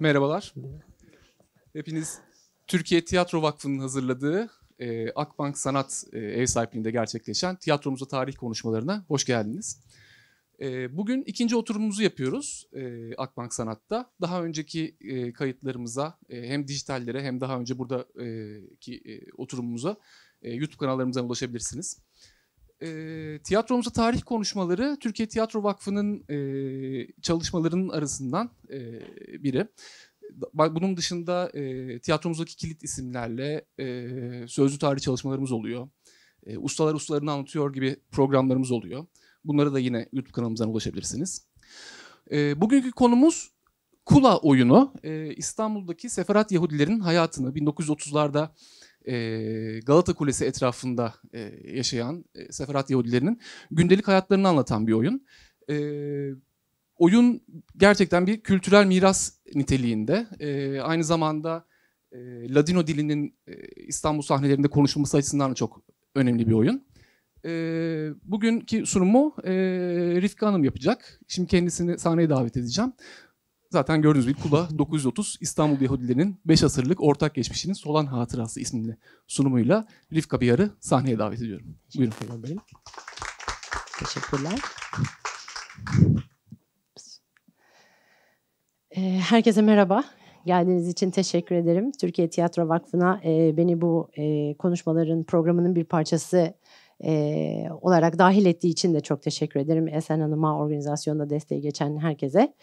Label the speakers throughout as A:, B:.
A: Merhabalar. Hepiniz Türkiye Tiyatro Vakfı'nın hazırladığı e, Akbank Sanat e, ev sahipliğinde gerçekleşen tiyatromuza tarih konuşmalarına hoş geldiniz. E, bugün ikinci oturumumuzu yapıyoruz e, Akbank Sanat'ta. Daha önceki e, kayıtlarımıza e, hem dijitallere hem daha önce buradaki e, oturumumuza e, YouTube kanallarımızdan ulaşabilirsiniz e, tiyatromuza tarih konuşmaları Türkiye Tiyatro Vakfı'nın e, çalışmalarının arasından e, biri. Bunun dışında e, tiyatromuzdaki kilit isimlerle e, sözlü tarih çalışmalarımız oluyor. E, ustalar ustalarını anlatıyor gibi programlarımız oluyor. Bunlara da yine YouTube kanalımızdan ulaşabilirsiniz. E, bugünkü konumuz Kula oyunu. E, İstanbul'daki Seferat Yahudilerin hayatını 1930'larda e, Galata Kulesi etrafında e, yaşayan e, Seferat Yahudilerinin gündelik hayatlarını anlatan bir oyun. oyun gerçekten bir kültürel miras niteliğinde. aynı zamanda Ladino dilinin İstanbul sahnelerinde konuşulması açısından da çok önemli bir oyun. bugünkü sunumu Rifka Hanım yapacak. Şimdi kendisini sahneye davet edeceğim. Zaten gördüğünüz gibi Kula 930 İstanbul Yahudilerinin 5 asırlık ortak geçmişinin Solan Hatırası isimli sunumuyla Rifka Biyar'ı sahneye davet ediyorum. Buyurun. Teşekkür ederim. Teşekkürler.
B: Ee, herkese merhaba. Geldiğiniz için teşekkür ederim. Türkiye Tiyatro Vakfı'na e, beni bu e, konuşmaların programının bir parçası e, olarak dahil ettiği için de çok teşekkür ederim. Esen Hanım'a, organizasyonda desteği geçen herkese.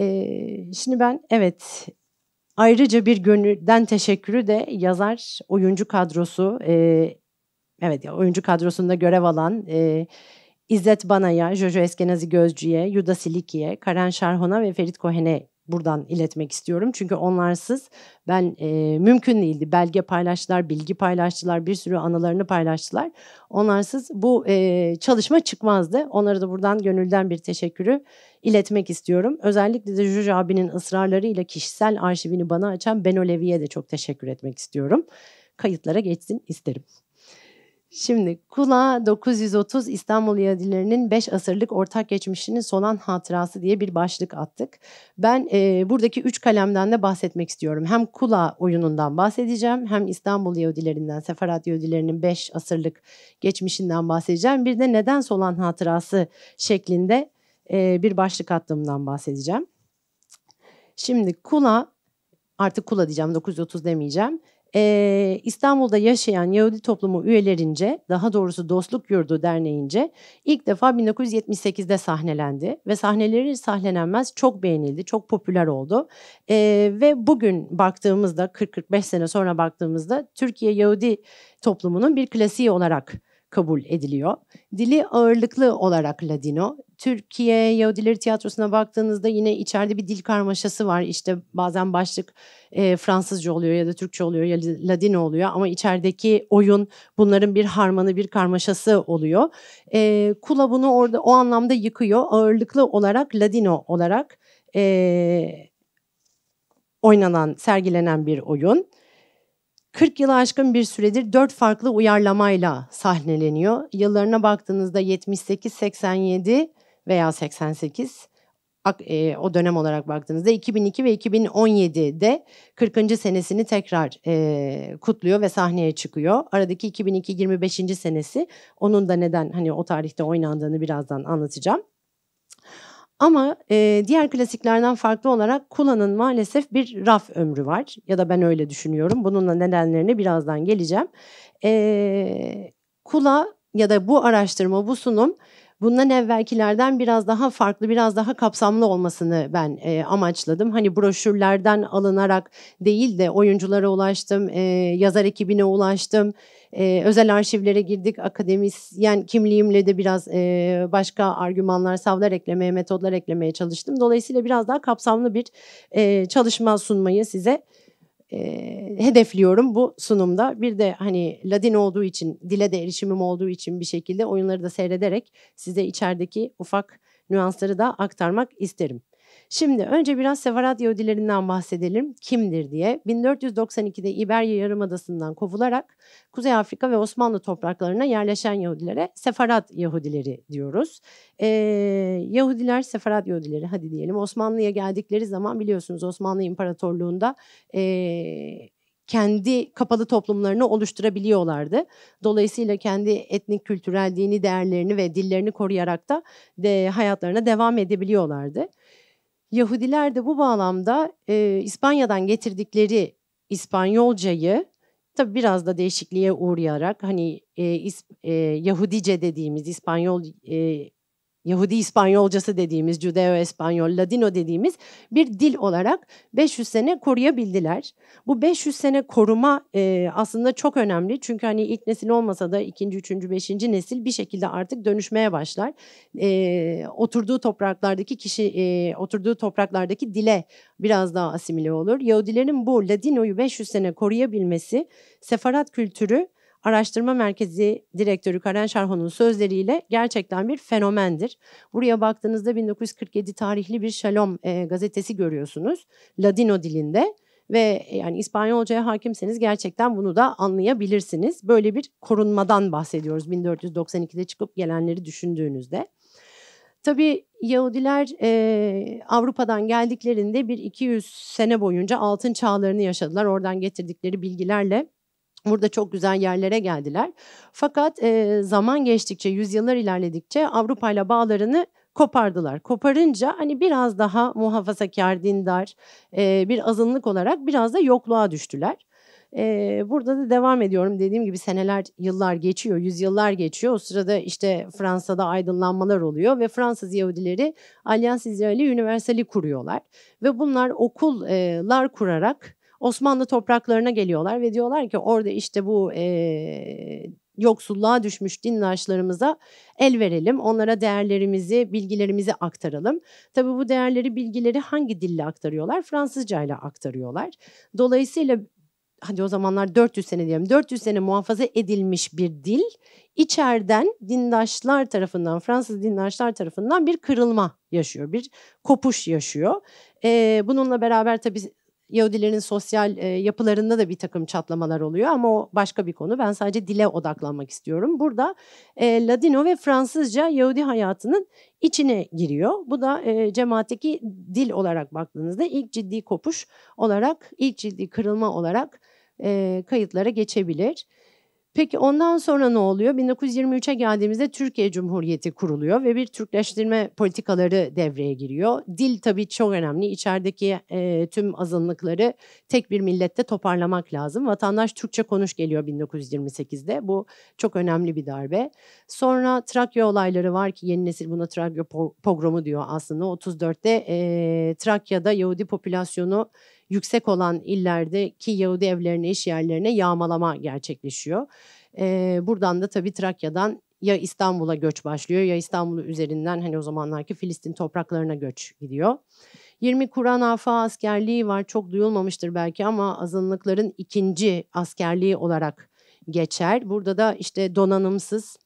B: Ee, şimdi ben evet ayrıca bir gönülden teşekkürü de yazar oyuncu kadrosu e, evet oyuncu kadrosunda görev alan e, İzzet Bana'ya, Jojo Eskenazi Gözcü'ye, Yuda Siliki'ye, Karen Şarhon'a ve Ferit Kohen'e buradan iletmek istiyorum. Çünkü onlarsız ben e, mümkün değildi. Belge paylaştılar, bilgi paylaştılar, bir sürü anılarını paylaştılar. Onlarsız bu e, çalışma çıkmazdı. Onlara da buradan gönülden bir teşekkürü iletmek istiyorum. Özellikle de Juj abinin ısrarlarıyla kişisel arşivini bana açan Ben Olevi'ye de çok teşekkür etmek istiyorum. Kayıtlara geçsin isterim. Şimdi Kula 930 İstanbul Yahudilerinin 5 asırlık ortak geçmişinin solan hatırası diye bir başlık attık. Ben e, buradaki 3 kalemden de bahsetmek istiyorum. Hem Kula oyunundan bahsedeceğim hem İstanbul Yahudilerinden seferat Yahudilerinin 5 asırlık geçmişinden bahsedeceğim. Bir de neden solan hatırası şeklinde e, bir başlık attığımdan bahsedeceğim. Şimdi Kula artık Kula diyeceğim 930 demeyeceğim e, İstanbul'da yaşayan Yahudi toplumu üyelerince, daha doğrusu Dostluk Yurdu Derneği'nce ilk defa 1978'de sahnelendi ve sahneleri sahnelenmez çok beğenildi, çok popüler oldu. E, ve bugün baktığımızda, 40-45 sene sonra baktığımızda Türkiye Yahudi toplumunun bir klasiği olarak kabul ediliyor. Dili ağırlıklı olarak Ladino, Türkiye Yahudileri Tiyatrosu'na baktığınızda yine içeride bir dil karmaşası var. İşte bazen başlık e, Fransızca oluyor ya da Türkçe oluyor ya Ladino oluyor ama içerideki oyun bunların bir harmanı bir karmaşası oluyor. E, Kula bunu orada o anlamda yıkıyor. Ağırlıklı olarak Ladino olarak e, oynanan, sergilenen bir oyun. 40 yılı aşkın bir süredir 4 farklı uyarlamayla sahneleniyor. Yıllarına baktığınızda 78, 87, veya 88 e, o dönem olarak baktığınızda 2002 ve 2017'de 40. senesini tekrar e, kutluyor ve sahneye çıkıyor. Aradaki 2002 25. senesi onun da neden hani o tarihte oynandığını birazdan anlatacağım. Ama e, diğer klasiklerden farklı olarak Kula'nın maalesef bir raf ömrü var. Ya da ben öyle düşünüyorum. Bununla nedenlerine birazdan geleceğim. E, Kula ya da bu araştırma, bu sunum bundan evvelkilerden biraz daha farklı, biraz daha kapsamlı olmasını ben e, amaçladım. Hani broşürlerden alınarak değil de oyunculara ulaştım, e, yazar ekibine ulaştım. Ee, özel arşivlere girdik. Akademisyen kimliğimle de biraz e, başka argümanlar, savlar eklemeye, metodlar eklemeye çalıştım. Dolayısıyla biraz daha kapsamlı bir e, çalışma sunmayı size e, hedefliyorum bu sunumda. Bir de hani Ladin olduğu için, dile de erişimim olduğu için bir şekilde oyunları da seyrederek size içerideki ufak nüansları da aktarmak isterim. Şimdi önce biraz sefarat Yahudilerinden bahsedelim. Kimdir diye. 1492'de İberya Yarımadası'ndan kovularak Kuzey Afrika ve Osmanlı topraklarına yerleşen Yahudilere sefarat Yahudileri diyoruz. Ee, Yahudiler sefarat Yahudileri hadi diyelim. Osmanlı'ya geldikleri zaman biliyorsunuz Osmanlı İmparatorluğu'nda... Ee, kendi kapalı toplumlarını oluşturabiliyorlardı. Dolayısıyla kendi etnik, kültürel, dini değerlerini ve dillerini koruyarak da de hayatlarına devam edebiliyorlardı. Yahudiler de bu bağlamda e, İspanya'dan getirdikleri İspanyolcayı tabi biraz da değişikliğe uğrayarak hani e, is, e, Yahudice dediğimiz İspanyol e, Yahudi İspanyolcası dediğimiz, Judeo-İspanyol, Ladino dediğimiz bir dil olarak 500 sene koruyabildiler. Bu 500 sene koruma e, aslında çok önemli. Çünkü hani ilk nesil olmasa da ikinci, üçüncü, beşinci nesil bir şekilde artık dönüşmeye başlar. E, oturduğu topraklardaki kişi, e, oturduğu topraklardaki dile biraz daha asimile olur. Yahudilerin bu Ladino'yu 500 sene koruyabilmesi, sefarat kültürü Araştırma Merkezi Direktörü Karen Şarhon'un sözleriyle gerçekten bir fenomendir. Buraya baktığınızda 1947 tarihli bir Shalom e, gazetesi görüyorsunuz. Ladino dilinde ve e, yani İspanyolcaya hakimseniz gerçekten bunu da anlayabilirsiniz. Böyle bir korunmadan bahsediyoruz 1492'de çıkıp gelenleri düşündüğünüzde. Tabii Yahudiler e, Avrupa'dan geldiklerinde bir 200 sene boyunca altın çağlarını yaşadılar. Oradan getirdikleri bilgilerle Burada çok güzel yerlere geldiler. Fakat e, zaman geçtikçe, yüzyıllar ilerledikçe Avrupa ile bağlarını kopardılar. Koparınca hani biraz daha muhafazakar, dindar e, bir azınlık olarak biraz da yokluğa düştüler. E, burada da devam ediyorum. Dediğim gibi seneler, yıllar geçiyor, yüzyıllar geçiyor. O sırada işte Fransa'da aydınlanmalar oluyor ve Fransız Yahudileri Alliance İsraili Universali kuruyorlar. Ve bunlar okullar kurarak Osmanlı topraklarına geliyorlar ve diyorlar ki orada işte bu e, yoksulluğa düşmüş dindaşlarımıza el verelim. Onlara değerlerimizi, bilgilerimizi aktaralım. Tabii bu değerleri, bilgileri hangi dille aktarıyorlar? Fransızca ile aktarıyorlar. Dolayısıyla hadi o zamanlar 400 sene diyelim 400 sene muhafaza edilmiş bir dil içeriden dindaşlar tarafından Fransız dindaşlar tarafından bir kırılma yaşıyor bir kopuş yaşıyor. Ee, bununla beraber tabii Yahudilerin sosyal e, yapılarında da bir takım çatlamalar oluyor ama o başka bir konu. Ben sadece dile odaklanmak istiyorum. Burada e, Ladino ve Fransızca Yahudi hayatının içine giriyor. Bu da e, cemaatteki dil olarak baktığınızda ilk ciddi kopuş olarak, ilk ciddi kırılma olarak e, kayıtlara geçebilir. Peki ondan sonra ne oluyor? 1923'e geldiğimizde Türkiye Cumhuriyeti kuruluyor ve bir Türkleştirme politikaları devreye giriyor. Dil tabii çok önemli. İçerideki e, tüm azınlıkları tek bir millette toparlamak lazım. Vatandaş Türkçe konuş geliyor 1928'de. Bu çok önemli bir darbe. Sonra Trakya olayları var ki yeni nesil buna Trakya pogromu diyor aslında. 34'te e, Trakya'da Yahudi popülasyonu yüksek olan illerdeki Yahudi evlerine, iş yerlerine yağmalama gerçekleşiyor. E, buradan da tabii Trakya'dan ya İstanbul'a göç başlıyor ya İstanbul üzerinden hani o zamanlarki Filistin topraklarına göç gidiyor. 20 Kur'an Afa askerliği var çok duyulmamıştır belki ama azınlıkların ikinci askerliği olarak geçer. Burada da işte donanımsız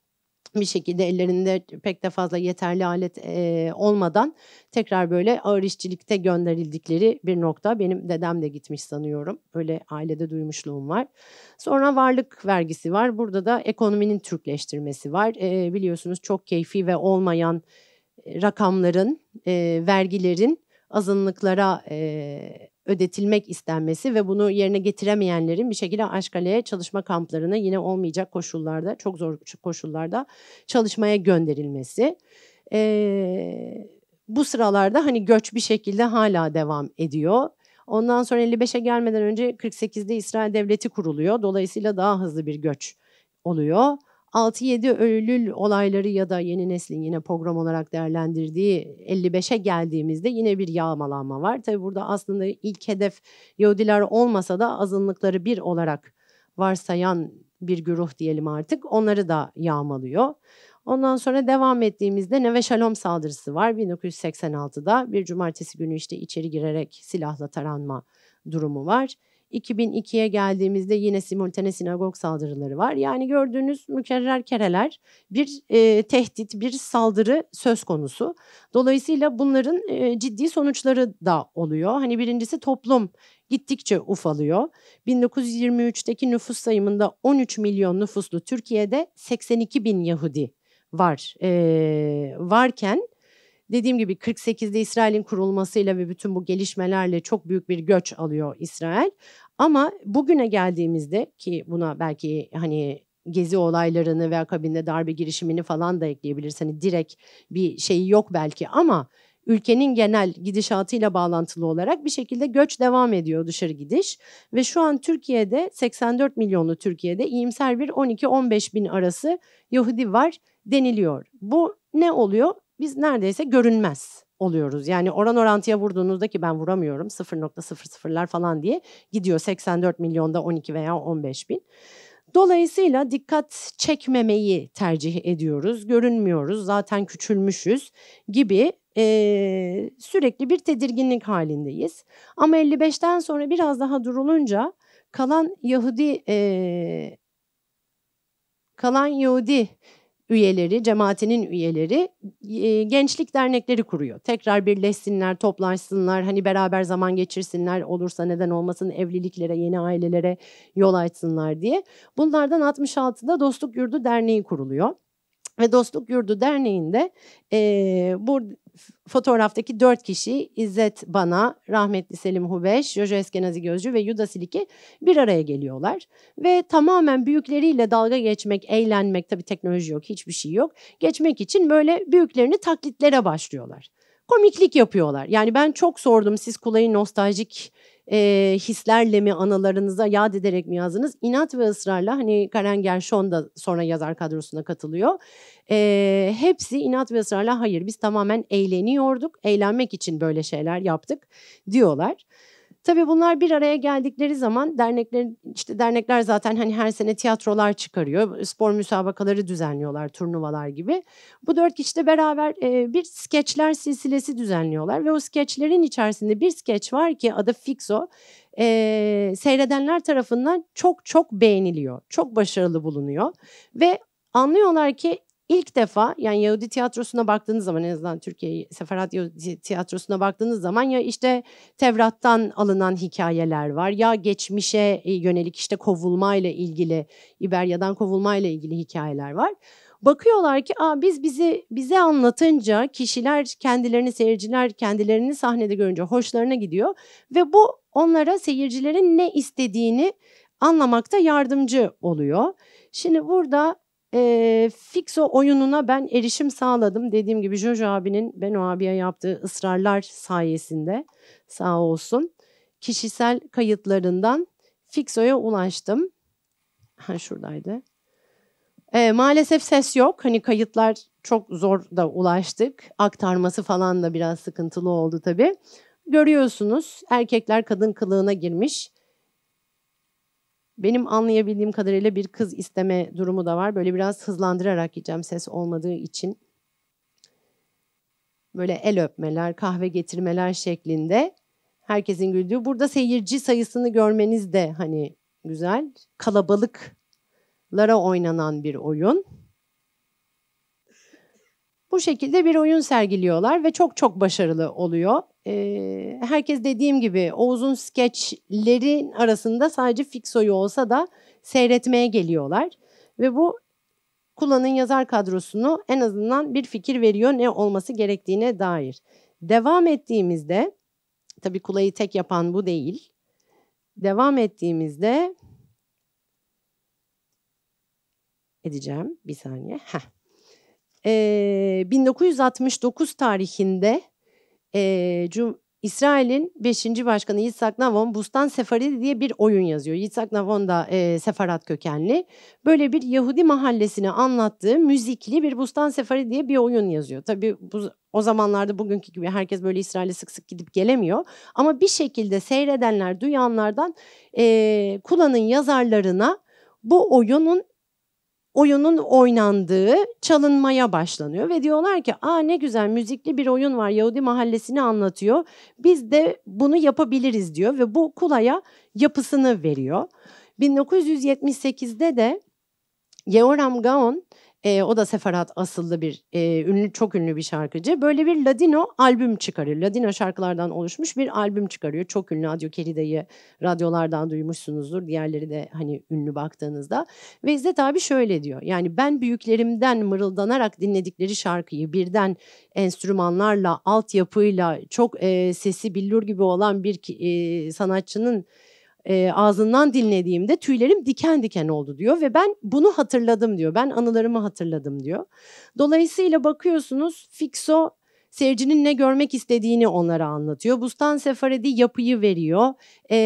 B: bir şekilde ellerinde pek de fazla yeterli alet e, olmadan tekrar böyle ağır işçilikte gönderildikleri bir nokta. Benim dedem de gitmiş sanıyorum. böyle ailede duymuşluğum var. Sonra varlık vergisi var. Burada da ekonominin Türkleştirmesi var. E, biliyorsunuz çok keyfi ve olmayan rakamların, e, vergilerin azınlıklara e, ödetilmek istenmesi ve bunu yerine getiremeyenlerin bir şekilde Aşkale'ye çalışma kamplarına yine olmayacak koşullarda, çok zor koşullarda çalışmaya gönderilmesi. Ee, bu sıralarda hani göç bir şekilde hala devam ediyor. Ondan sonra 55'e gelmeden önce 48'de İsrail Devleti kuruluyor. Dolayısıyla daha hızlı bir göç oluyor. 6-7 ölül olayları ya da yeni neslin yine program olarak değerlendirdiği 55'e geldiğimizde yine bir yağmalanma var. Tabi burada aslında ilk hedef Yahudiler olmasa da azınlıkları bir olarak varsayan bir güruh diyelim artık onları da yağmalıyor. Ondan sonra devam ettiğimizde Neve Şalom saldırısı var 1986'da bir cumartesi günü işte içeri girerek silahla taranma durumu var. 2002'ye geldiğimizde yine simultane sinagog saldırıları var. Yani gördüğünüz mükerrer kereler bir e, tehdit, bir saldırı söz konusu. Dolayısıyla bunların e, ciddi sonuçları da oluyor. Hani birincisi toplum gittikçe ufalıyor. 1923'teki nüfus sayımında 13 milyon nüfuslu Türkiye'de 82 bin Yahudi var e, varken Dediğim gibi 48'de İsrail'in kurulmasıyla ve bütün bu gelişmelerle çok büyük bir göç alıyor İsrail. Ama bugüne geldiğimizde ki buna belki hani gezi olaylarını ve akabinde darbe girişimini falan da ekleyebiliriz. Hani direkt bir şeyi yok belki ama ülkenin genel gidişatıyla bağlantılı olarak bir şekilde göç devam ediyor dışarı gidiş. Ve şu an Türkiye'de 84 milyonlu Türkiye'de iyimser bir 12-15 bin arası Yahudi var deniliyor. Bu ne oluyor? biz neredeyse görünmez oluyoruz. Yani oran orantıya vurduğunuzda ki ben vuramıyorum 0.00'lar falan diye gidiyor 84 milyonda 12 veya 15 bin. Dolayısıyla dikkat çekmemeyi tercih ediyoruz, görünmüyoruz, zaten küçülmüşüz gibi e, sürekli bir tedirginlik halindeyiz. Ama 55'ten sonra biraz daha durulunca kalan Yahudi e, kalan Yahudi üyeleri, cemaatinin üyeleri e, gençlik dernekleri kuruyor. Tekrar birleşsinler, toplansınlar, hani beraber zaman geçirsinler, olursa neden olmasın evliliklere, yeni ailelere yol açsınlar diye. Bunlardan 66'da Dostluk Yurdu Derneği kuruluyor. Ve Dostluk Yurdu Derneği'nde e, bu fotoğraftaki dört kişi İzzet Bana, rahmetli Selim Hubeş, Jojo Eskenazi Gözcü ve Yuda Siliki bir araya geliyorlar. Ve tamamen büyükleriyle dalga geçmek, eğlenmek, tabii teknoloji yok, hiçbir şey yok. Geçmek için böyle büyüklerini taklitlere başlıyorlar. Komiklik yapıyorlar. Yani ben çok sordum siz Kulay'ın nostaljik e, hislerle mi analarınıza yad ederek mi yazdınız? İnat ve ısrarla hani Karen Gershon da sonra yazar kadrosuna katılıyor. E, hepsi inat ve ısrarla hayır biz tamamen eğleniyorduk. Eğlenmek için böyle şeyler yaptık diyorlar. Tabii bunlar bir araya geldikleri zaman dernekler işte dernekler zaten hani her sene tiyatrolar çıkarıyor. Spor müsabakaları düzenliyorlar, turnuvalar gibi. Bu dört kişi de beraber e, bir skeçler silsilesi düzenliyorlar ve o skeçlerin içerisinde bir skeç var ki adı Fixo. E, seyredenler tarafından çok çok beğeniliyor. Çok başarılı bulunuyor ve anlıyorlar ki İlk defa yani Yahudi tiyatrosuna baktığınız zaman en azından Türkiye Seferat Yahudi tiyatrosuna baktığınız zaman ya işte Tevrat'tan alınan hikayeler var ya geçmişe e, yönelik işte kovulma ile ilgili İberya'dan kovulma ile ilgili hikayeler var. Bakıyorlar ki Aa, biz bizi bize anlatınca kişiler kendilerini seyirciler kendilerini sahnede görünce hoşlarına gidiyor ve bu onlara seyircilerin ne istediğini anlamakta yardımcı oluyor. Şimdi burada e, Fixo oyununa ben erişim sağladım. Dediğim gibi Jojo abinin Beno abiye yaptığı ısrarlar sayesinde sağ olsun. Kişisel kayıtlarından Fixo'ya ulaştım. Ha şuradaydı. E, maalesef ses yok. Hani kayıtlar çok zor da ulaştık. Aktarması falan da biraz sıkıntılı oldu tabii. Görüyorsunuz erkekler kadın kılığına girmiş. Benim anlayabildiğim kadarıyla bir kız isteme durumu da var. Böyle biraz hızlandırarak gideceğim ses olmadığı için. Böyle el öpmeler, kahve getirmeler şeklinde herkesin güldüğü. Burada seyirci sayısını görmeniz de hani güzel. Kalabalıklara oynanan bir oyun. Bu şekilde bir oyun sergiliyorlar ve çok çok başarılı oluyor. E, herkes dediğim gibi Oğuz'un skeçlerin arasında sadece Fixo'yu olsa da seyretmeye geliyorlar. Ve bu Kula'nın yazar kadrosunu en azından bir fikir veriyor ne olması gerektiğine dair. Devam ettiğimizde, tabii Kula'yı tek yapan bu değil. Devam ettiğimizde edeceğim bir saniye. Heh. Ee, 1969 tarihinde e, Cum İsrail'in 5. Başkanı Yitzhak Navon Bustan Sefaridi diye bir oyun yazıyor. Yitzhak Navon da e, Sefarat kökenli. Böyle bir Yahudi mahallesini anlattığı müzikli bir Bustan Sefaridi diye bir oyun yazıyor. Tabii bu, o zamanlarda bugünkü gibi herkes böyle İsrail'e sık sık gidip gelemiyor. Ama bir şekilde seyredenler, duyanlardan e, Kula'nın yazarlarına bu oyunun oyunun oynandığı çalınmaya başlanıyor ve diyorlar ki aa ne güzel müzikli bir oyun var Yahudi mahallesini anlatıyor biz de bunu yapabiliriz diyor ve bu kulaya yapısını veriyor. 1978'de de Yeoram Gaon e, o da Seferat asıllı bir e, ünlü çok ünlü bir şarkıcı. Böyle bir Ladino albüm çıkarıyor. Ladino şarkılardan oluşmuş bir albüm çıkarıyor. Çok ünlü Adio Kerida'yı radyolardan duymuşsunuzdur. Diğerleri de hani ünlü baktığınızda. Ve İzzet abi şöyle diyor. Yani ben büyüklerimden mırıldanarak dinledikleri şarkıyı birden enstrümanlarla, altyapıyla çok e, sesi billur gibi olan bir e, sanatçının e, ağzından dinlediğimde tüylerim diken diken oldu diyor ve ben bunu hatırladım diyor. Ben anılarımı hatırladım diyor. Dolayısıyla bakıyorsunuz Fixo seyircinin ne görmek istediğini onlara anlatıyor. Bustan Sefaredi yapıyı veriyor. E,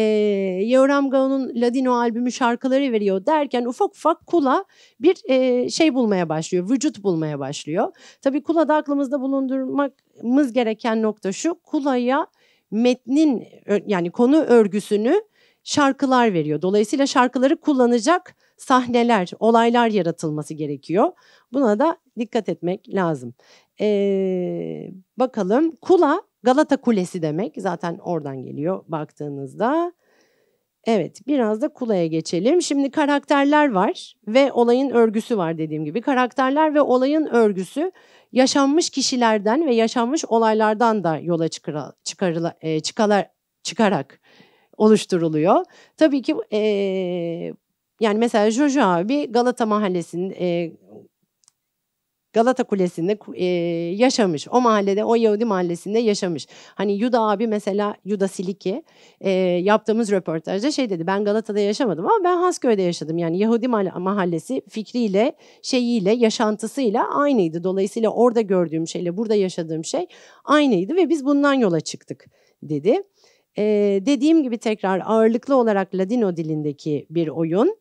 B: Yoram Gaon'un Ladino albümü şarkıları veriyor derken ufak ufak Kula bir e, şey bulmaya başlıyor. Vücut bulmaya başlıyor. Tabii kula da aklımızda bulundurmamız gereken nokta şu. Kula'ya metnin yani konu örgüsünü şarkılar veriyor. Dolayısıyla şarkıları kullanacak sahneler, olaylar yaratılması gerekiyor. Buna da dikkat etmek lazım. Ee, bakalım kula Galata Kulesi demek zaten oradan geliyor baktığınızda. Evet biraz da kulaya geçelim. Şimdi karakterler var ve olayın örgüsü var dediğim gibi. Karakterler ve olayın örgüsü yaşanmış kişilerden ve yaşanmış olaylardan da yola çıkara, çıkarıla, e, çıkala, çıkarak oluşturuluyor. Tabii ki e, yani mesela Jojo abi Galata Mahallesi'nin e, Galata Kulesi'nde e, yaşamış. O mahallede, o Yahudi mahallesinde yaşamış. Hani Yuda abi mesela, Yuda Siliki e, yaptığımız röportajda şey dedi. Ben Galata'da yaşamadım ama ben Hasköy'de yaşadım. Yani Yahudi mahallesi fikriyle, şeyiyle, yaşantısıyla aynıydı. Dolayısıyla orada gördüğüm şeyle burada yaşadığım şey aynıydı ve biz bundan yola çıktık dedi. Ee, dediğim gibi tekrar ağırlıklı olarak Ladino dilindeki bir oyun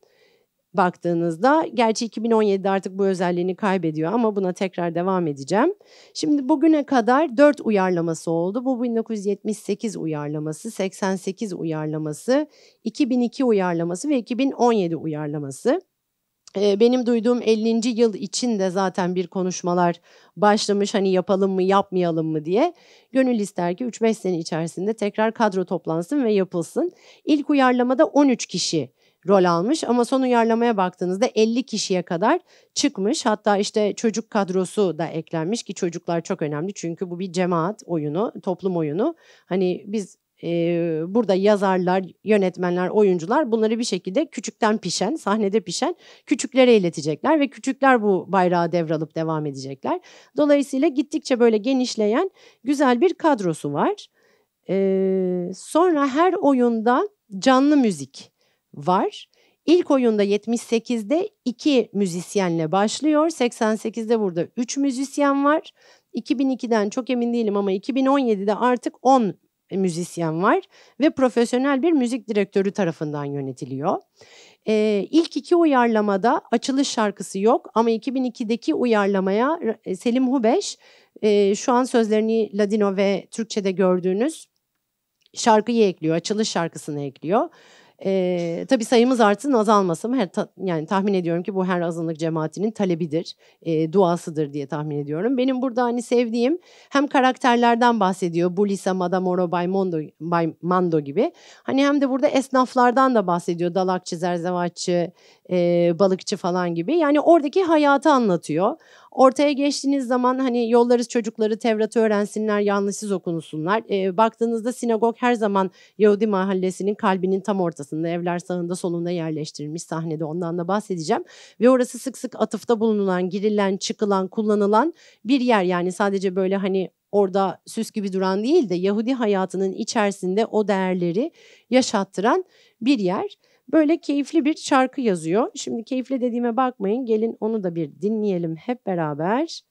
B: baktığınızda. Gerçi 2017'de artık bu özelliğini kaybediyor ama buna tekrar devam edeceğim. Şimdi bugüne kadar 4 uyarlaması oldu. Bu 1978 uyarlaması, 88 uyarlaması, 2002 uyarlaması ve 2017 uyarlaması benim duyduğum 50. yıl için de zaten bir konuşmalar başlamış hani yapalım mı yapmayalım mı diye. Gönül ister ki 3-5 sene içerisinde tekrar kadro toplansın ve yapılsın. İlk uyarlamada 13 kişi rol almış ama son uyarlamaya baktığınızda 50 kişiye kadar çıkmış. Hatta işte çocuk kadrosu da eklenmiş ki çocuklar çok önemli çünkü bu bir cemaat oyunu, toplum oyunu. Hani biz e, burada yazarlar, yönetmenler, oyuncular bunları bir şekilde küçükten pişen, sahnede pişen küçüklere iletecekler ve küçükler bu bayrağı devralıp devam edecekler. Dolayısıyla gittikçe böyle genişleyen güzel bir kadrosu var. E, sonra her oyunda canlı müzik var. İlk oyunda 78'de iki müzisyenle başlıyor. 88'de burada 3 müzisyen var. 2002'den çok emin değilim ama 2017'de artık 10 müzisyen var ve profesyonel bir müzik direktörü tarafından yönetiliyor. Ee, ilk iki uyarlamada açılış şarkısı yok ama 2002'deki uyarlamaya e, Selim Hubeş e, şu an sözlerini Ladino ve Türkçe'de gördüğünüz şarkıyı ekliyor, açılış şarkısını ekliyor. E, tabii sayımız artsın azalmasın her ta, yani tahmin ediyorum ki bu her azınlık cemaatinin talebidir, e, duasıdır diye tahmin ediyorum. Benim burada hani sevdiğim hem karakterlerden bahsediyor Bulisa, Madamoro, Bay Mondo, Bay Mando gibi. Hani hem de burada esnaflardan da bahsediyor. Dalakçı, zerzevatçı, e, balıkçı falan gibi. Yani oradaki hayatı anlatıyor. Ortaya geçtiğiniz zaman hani yollarız çocukları Tevrat'ı öğrensinler, yanlışsız okunsunlar. E, baktığınızda sinagog her zaman Yahudi mahallesinin kalbinin tam ortasında, evler sağında solunda yerleştirilmiş sahnede ondan da bahsedeceğim. Ve orası sık sık atıfta bulunulan, girilen, çıkılan, kullanılan bir yer. Yani sadece böyle hani orada süs gibi duran değil de Yahudi hayatının içerisinde o değerleri yaşattıran bir yer. Böyle keyifli bir şarkı yazıyor. Şimdi keyifli dediğime bakmayın. Gelin onu da bir dinleyelim hep beraber.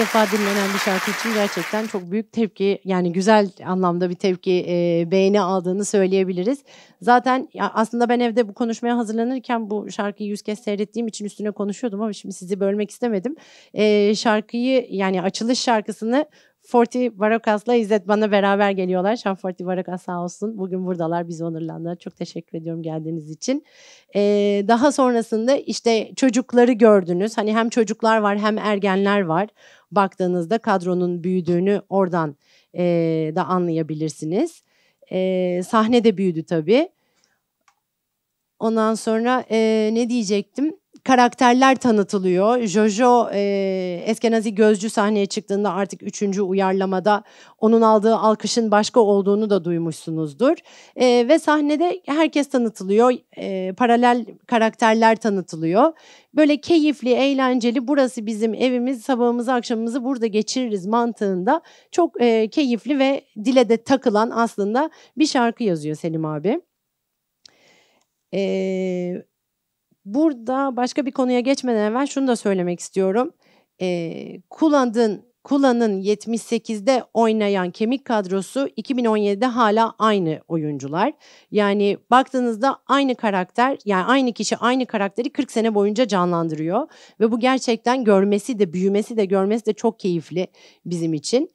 B: defa dinlenen bir şarkı için gerçekten çok büyük tepki yani güzel anlamda bir tepki e, beğeni aldığını söyleyebiliriz. Zaten aslında ben evde bu konuşmaya hazırlanırken bu şarkıyı yüz kez seyrettiğim için üstüne konuşuyordum ama şimdi sizi bölmek istemedim. E, şarkıyı yani açılış şarkısını Forti Barakas'la İzzet bana beraber geliyorlar. Şan Forti Barakas sağ olsun. Bugün buradalar bizi onurlandılar. Çok teşekkür ediyorum geldiğiniz için. Ee, daha sonrasında işte çocukları gördünüz. Hani hem çocuklar var hem ergenler var. Baktığınızda kadronun büyüdüğünü oradan e, da anlayabilirsiniz. E, sahne de büyüdü tabii. Ondan sonra e, ne diyecektim? karakterler tanıtılıyor. Jojo e, Eskenazi Gözcü sahneye çıktığında artık üçüncü uyarlamada onun aldığı alkışın başka olduğunu da duymuşsunuzdur. E, ve sahnede herkes tanıtılıyor. E, paralel karakterler tanıtılıyor. Böyle keyifli, eğlenceli burası bizim evimiz, sabahımızı akşamımızı burada geçiririz mantığında çok e, keyifli ve dile de takılan aslında bir şarkı yazıyor Selim abi. Eee Burada başka bir konuya geçmeden evvel şunu da söylemek istiyorum. E, Kulan'ın Kulan'ın 78'de oynayan kemik kadrosu 2017'de hala aynı oyuncular. Yani baktığınızda aynı karakter yani aynı kişi aynı karakteri 40 sene boyunca canlandırıyor. Ve bu gerçekten görmesi de büyümesi de görmesi de çok keyifli bizim için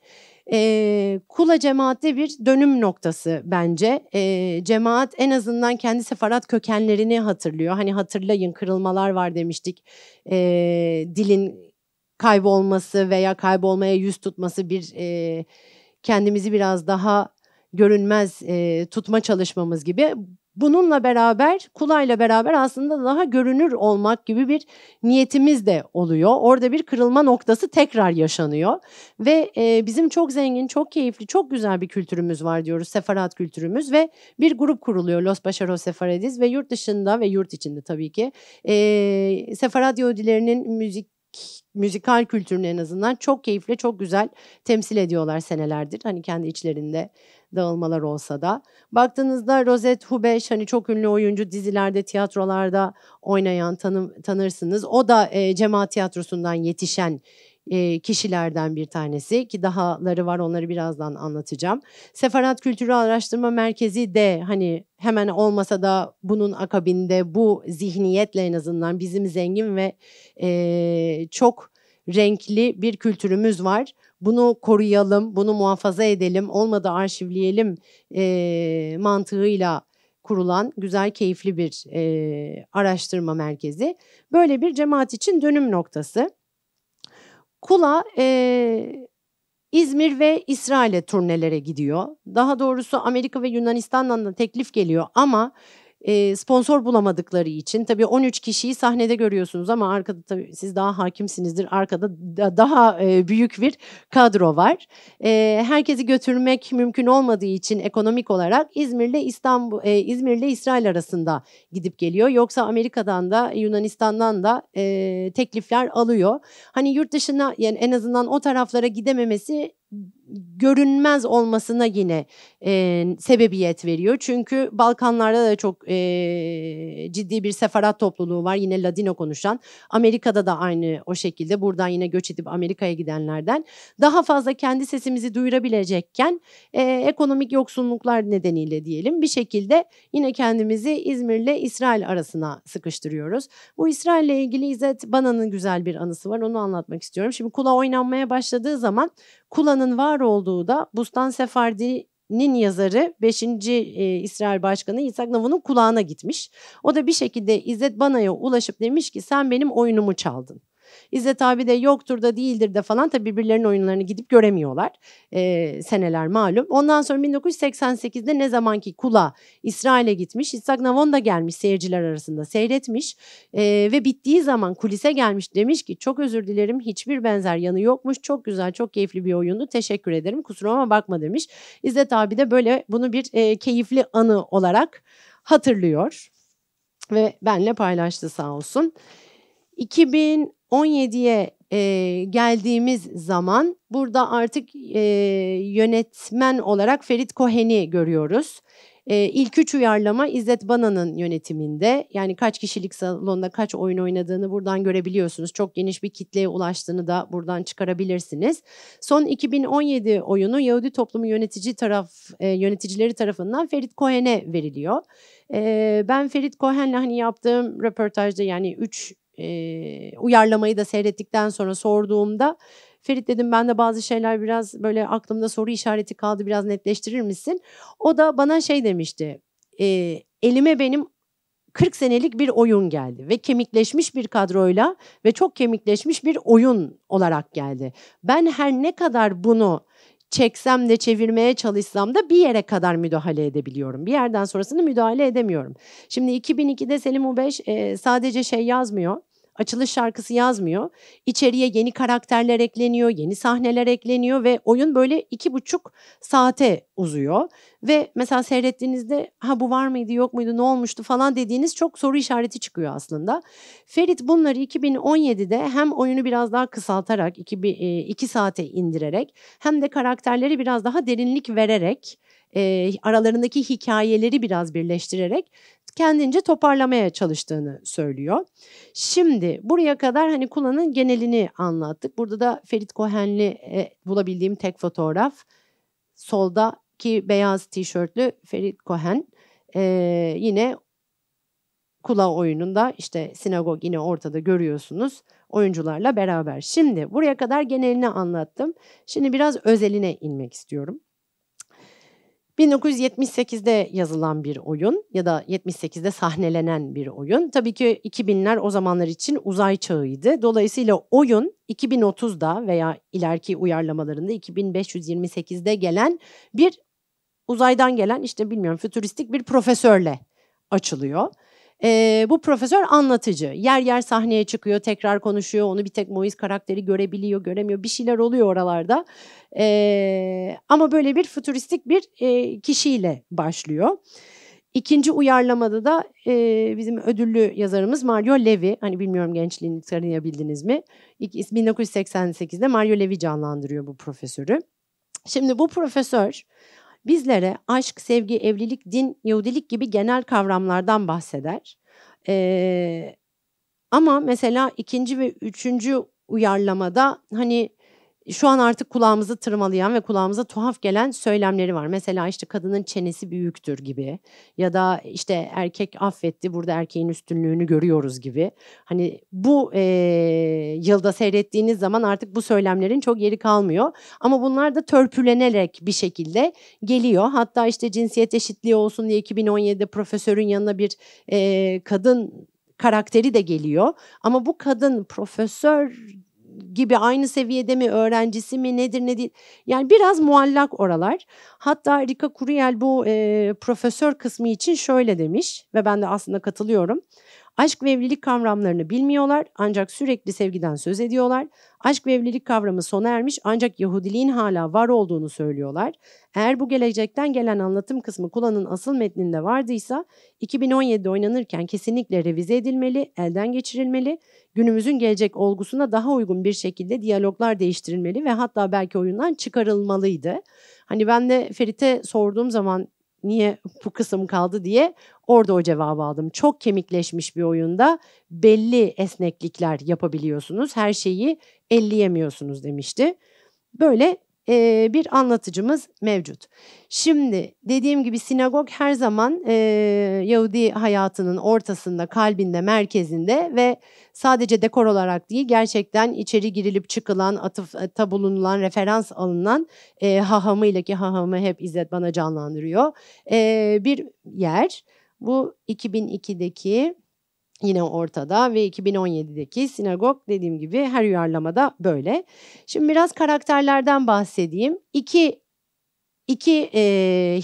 B: e, kula cemaatte bir dönüm noktası bence. E, cemaat en azından kendi sefarat kökenlerini hatırlıyor. Hani hatırlayın kırılmalar var demiştik. E, dilin kaybolması veya kaybolmaya yüz tutması bir e, kendimizi biraz daha görünmez e, tutma çalışmamız gibi bununla beraber kulayla beraber aslında daha görünür olmak gibi bir niyetimiz de oluyor. Orada bir kırılma noktası tekrar yaşanıyor ve e, bizim çok zengin, çok keyifli, çok güzel bir kültürümüz var diyoruz. Sefarat kültürümüz ve bir grup kuruluyor Los Başaros Sefaradiz ve yurt dışında ve yurt içinde tabii ki e, Sefarad Yahudilerinin müzik müzikal kültürünü en azından çok keyifle çok güzel temsil ediyorlar senelerdir. Hani kendi içlerinde dağılmalar olsa da. Baktığınızda Rozet Hubeş hani çok ünlü oyuncu dizilerde, tiyatrolarda oynayan tanı, tanırsınız. O da e, Cemaat Tiyatrosu'ndan yetişen kişilerden bir tanesi ki dahaları var onları birazdan anlatacağım. Sefarat Kültürü Araştırma Merkezi de hani hemen olmasa da bunun akabinde bu zihniyetle en azından bizim zengin ve e, çok renkli bir kültürümüz var. Bunu koruyalım, bunu muhafaza edelim, olmadı arşivleyelim e, mantığıyla kurulan güzel keyifli bir e, araştırma merkezi. Böyle bir cemaat için dönüm noktası. Kula e, İzmir ve İsrail'e turnelere gidiyor. Daha doğrusu Amerika ve Yunanistan'dan da teklif geliyor ama sponsor bulamadıkları için tabii 13 kişiyi sahnede görüyorsunuz ama arkada tabii siz daha hakimsinizdir. Arkada daha büyük bir kadro var. herkesi götürmek mümkün olmadığı için ekonomik olarak İzmir'le İstanbul İzmir'le İsrail arasında gidip geliyor. Yoksa Amerika'dan da Yunanistan'dan da teklifler alıyor. Hani yurt dışına yani en azından o taraflara gidememesi görünmez olmasına yine e, sebebiyet veriyor. Çünkü Balkanlarda da çok e, ciddi bir sefarat topluluğu var yine Ladino konuşan. Amerika'da da aynı o şekilde buradan yine göç edip Amerika'ya gidenlerden daha fazla kendi sesimizi duyurabilecekken e, ekonomik yoksunluklar nedeniyle diyelim bir şekilde yine kendimizi İzmir'le İsrail arasına sıkıştırıyoruz. Bu İsrail'le ilgili İzzet Bana'nın güzel bir anısı var onu anlatmak istiyorum. Şimdi kula oynanmaya başladığı zaman kulanın var var olduğu da Bustan Sefardi Nin yazarı 5. E, İsrail Başkanı İshak Navon'un kulağına gitmiş. O da bir şekilde İzzet Bana'ya ulaşıp demiş ki sen benim oyunumu çaldın. İzzet abi de yoktur da değildir de falan tabii birbirlerinin oyunlarını gidip göremiyorlar. E, seneler malum. Ondan sonra 1988'de ne zamanki Kula İsrail'e gitmiş. İshak Navon da gelmiş seyirciler arasında seyretmiş. E, ve bittiği zaman kulise gelmiş demiş ki çok özür dilerim hiçbir benzer yanı yokmuş. Çok güzel çok keyifli bir oyundu. Teşekkür ederim kusuruma bakma demiş. İzzet abi de böyle bunu bir e, keyifli anı olarak hatırlıyor ve benle paylaştı sağ olsun. 2000 17'ye e, geldiğimiz zaman burada artık e, yönetmen olarak Ferit Kohen'i görüyoruz. E, ilk üç uyarlama İzzet Bana'nın yönetiminde. Yani kaç kişilik salonda kaç oyun oynadığını buradan görebiliyorsunuz. Çok geniş bir kitleye ulaştığını da buradan çıkarabilirsiniz. Son 2017 oyunu Yahudi toplumu yönetici taraf e, yöneticileri tarafından Ferit Kohen'e veriliyor. E, ben Ferit Kohen'le hani yaptığım röportajda yani 3 e, uyarlamayı da seyrettikten sonra sorduğumda Ferit dedim ben de bazı şeyler biraz böyle aklımda soru işareti kaldı biraz netleştirir misin? O da bana şey demişti e, elime benim 40 senelik bir oyun geldi ve kemikleşmiş bir kadroyla ve çok kemikleşmiş bir oyun olarak geldi. Ben her ne kadar bunu çeksem de çevirmeye çalışsam da bir yere kadar müdahale edebiliyorum. Bir yerden sonrasını müdahale edemiyorum. Şimdi 2002'de Selim Ubeş e, sadece şey yazmıyor açılış şarkısı yazmıyor. İçeriye yeni karakterler ekleniyor, yeni sahneler ekleniyor ve oyun böyle iki buçuk saate uzuyor. Ve mesela seyrettiğinizde ha bu var mıydı yok muydu ne olmuştu falan dediğiniz çok soru işareti çıkıyor aslında. Ferit bunları 2017'de hem oyunu biraz daha kısaltarak iki e, iki saate indirerek hem de karakterleri biraz daha derinlik vererek e, aralarındaki hikayeleri biraz birleştirerek kendince toparlamaya çalıştığını söylüyor. Şimdi buraya kadar hani Kula'nın genelini anlattık. Burada da Ferit Cohen'li e, bulabildiğim tek fotoğraf soldaki beyaz tişörtlü Ferit Cohen E, yine Kula oyununda işte sinagog yine ortada görüyorsunuz oyuncularla beraber. Şimdi buraya kadar genelini anlattım. Şimdi biraz özeline inmek istiyorum. 1978'de yazılan bir oyun ya da 78'de sahnelenen bir oyun. Tabii ki 2000'ler o zamanlar için uzay çağıydı. Dolayısıyla oyun 2030'da veya ileriki uyarlamalarında 2528'de gelen bir uzaydan gelen işte bilmiyorum fütüristik bir profesörle açılıyor e, bu profesör anlatıcı. Yer yer sahneye çıkıyor, tekrar konuşuyor. Onu bir tek Moise karakteri görebiliyor, göremiyor. Bir şeyler oluyor oralarda. E, ama böyle bir futuristik bir e, kişiyle başlıyor. İkinci uyarlamada da e, bizim ödüllü yazarımız Mario Levi. Hani bilmiyorum gençliğini tanıyabildiniz mi? 1988'de Mario Levi canlandırıyor bu profesörü. Şimdi bu profesör bizlere aşk, sevgi, evlilik, din, Yahudilik gibi genel kavramlardan bahseder. Ee, ama mesela ikinci ve üçüncü uyarlamada hani şu an artık kulağımızı tırmalayan ve kulağımıza tuhaf gelen söylemleri var. Mesela işte kadının çenesi büyüktür gibi ya da işte erkek affetti burada erkeğin üstünlüğünü görüyoruz gibi. Hani bu e, yılda seyrettiğiniz zaman artık bu söylemlerin çok yeri kalmıyor. Ama bunlar da törpülenerek bir şekilde geliyor. Hatta işte cinsiyet eşitliği olsun diye 2017'de profesörün yanına bir e, kadın karakteri de geliyor. Ama bu kadın profesör gibi aynı seviyede mi öğrencisi mi nedir ne değil. Yani biraz muallak oralar. Hatta Rika Kuriel bu e, profesör kısmı için şöyle demiş ve ben de aslında katılıyorum. Aşk ve evlilik kavramlarını bilmiyorlar ancak sürekli sevgiden söz ediyorlar. Aşk ve evlilik kavramı sona ermiş ancak Yahudiliğin hala var olduğunu söylüyorlar. Eğer bu gelecekten gelen anlatım kısmı Kulan'ın asıl metninde vardıysa 2017'de oynanırken kesinlikle revize edilmeli, elden geçirilmeli, günümüzün gelecek olgusuna daha uygun bir şekilde diyaloglar değiştirilmeli ve hatta belki oyundan çıkarılmalıydı. Hani ben de Ferit'e sorduğum zaman niye bu kısım kaldı diye orada o cevabı aldım. Çok kemikleşmiş bir oyunda belli esneklikler yapabiliyorsunuz. Her şeyi elleyemiyorsunuz demişti. Böyle e, bir anlatıcımız mevcut. Şimdi dediğim gibi sinagog her zaman e, Yahudi hayatının ortasında, kalbinde, merkezinde ve sadece dekor olarak değil gerçekten içeri girilip çıkılan, atıfta e, bulunulan, referans alınan e, hahamıyla ki hahamı hep İzzet bana canlandırıyor e, bir yer. Bu 2002'deki yine ortada ve 2017'deki sinagog dediğim gibi her uyarlamada böyle. Şimdi biraz karakterlerden bahsedeyim. İki iki e,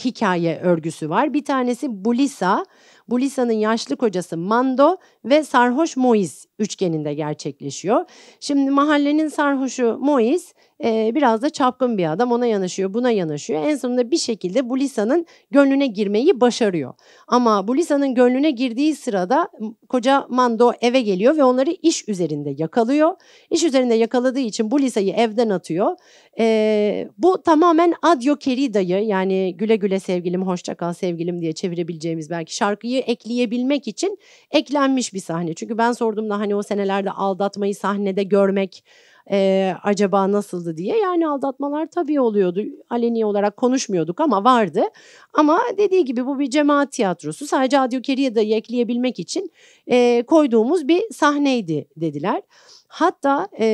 B: hikaye örgüsü var. Bir tanesi Bulisa. Bulisa'nın yaşlı kocası Mando ve sarhoş Mois üçgeninde gerçekleşiyor. Şimdi mahallenin sarhoşu Mois e, biraz da çapkın bir adam ona yanaşıyor buna yanaşıyor. En sonunda bir şekilde Bulisa'nın gönlüne girmeyi başarıyor. Ama Bulisa'nın gönlüne girdiği sırada koca Mando eve geliyor ve onları iş üzerinde yakalıyor. İş üzerinde yakaladığı için Bulisa'yı evden atıyor. E, bu tamamen Adio Kerida'yı yani güle güle sevgilim hoşça kal sevgilim diye çevirebileceğimiz belki şarkıyı ekleyebilmek için eklenmiş bir sahne. Çünkü ben sordum da hani o senelerde aldatmayı sahnede görmek e, acaba nasıldı diye. Yani aldatmalar tabii oluyordu. Aleni olarak konuşmuyorduk ama vardı. Ama dediği gibi bu bir cemaat tiyatrosu. Sadece Adio de ekleyebilmek için e, koyduğumuz bir sahneydi dediler. Hatta e,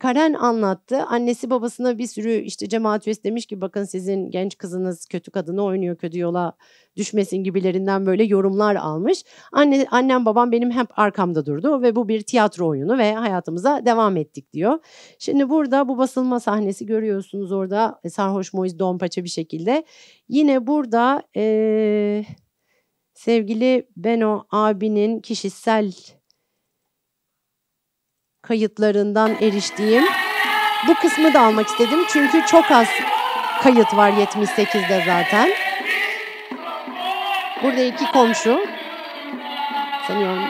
B: Karen anlattı. Annesi babasına bir sürü işte cemaat üyesi demiş ki bakın sizin genç kızınız kötü kadını oynuyor kötü yola düşmesin gibilerinden böyle yorumlar almış. Anne, annem babam benim hep arkamda durdu ve bu bir tiyatro oyunu ve hayatımıza devam ettik diyor. Şimdi burada bu basılma sahnesi görüyorsunuz orada e, sarhoş Moiz Dompaça bir şekilde. Yine burada e, sevgili Beno abinin kişisel kayıtlarından eriştiğim bu kısmı da almak istedim. Çünkü çok az kayıt var 78'de zaten. Burada iki komşu. Sanıyorum